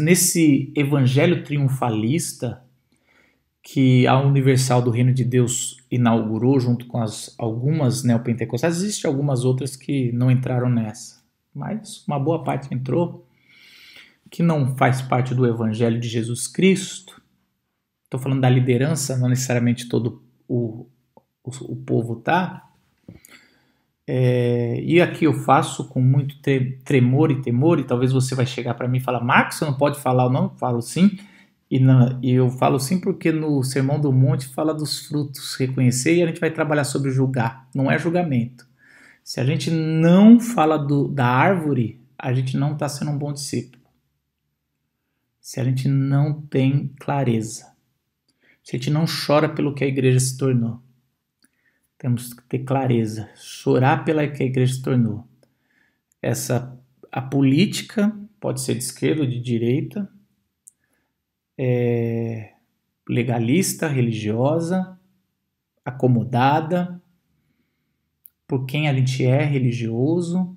nesse evangelho triunfalista que a Universal do Reino de Deus inaugurou junto com as, algumas neopentecostais, existe algumas outras que não entraram nessa, mas uma boa parte entrou, que não faz parte do evangelho de Jesus Cristo. Estou falando da liderança, não necessariamente todo o, o, o povo tá, é, e aqui eu faço com muito tremor e temor, e talvez você vai chegar para mim e falar, Marcos, você não pode falar ou não? Eu falo sim. E, não, e, eu falo sim porque no Sermão do Monte fala dos frutos, reconhecer, e a gente vai trabalhar sobre julgar, não é julgamento. Se a gente não fala do, da árvore, a gente não está sendo um bom discípulo. Se a gente não tem clareza, se a gente não chora pelo que a igreja se tornou, temos que ter clareza, chorar pela que a igreja se tornou. Essa a política pode ser de esquerda ou de direita, é, legalista, religiosa, acomodada, por quem a gente é religioso,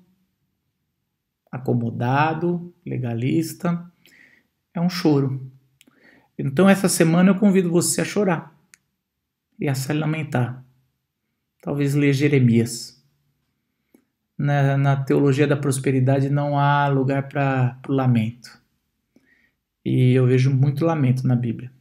acomodado, legalista, é um choro. Então, essa semana eu convido você a chorar e a se lamentar talvez ler Jeremias. Na, na teologia da prosperidade não há lugar para o lamento. E eu vejo muito lamento na Bíblia.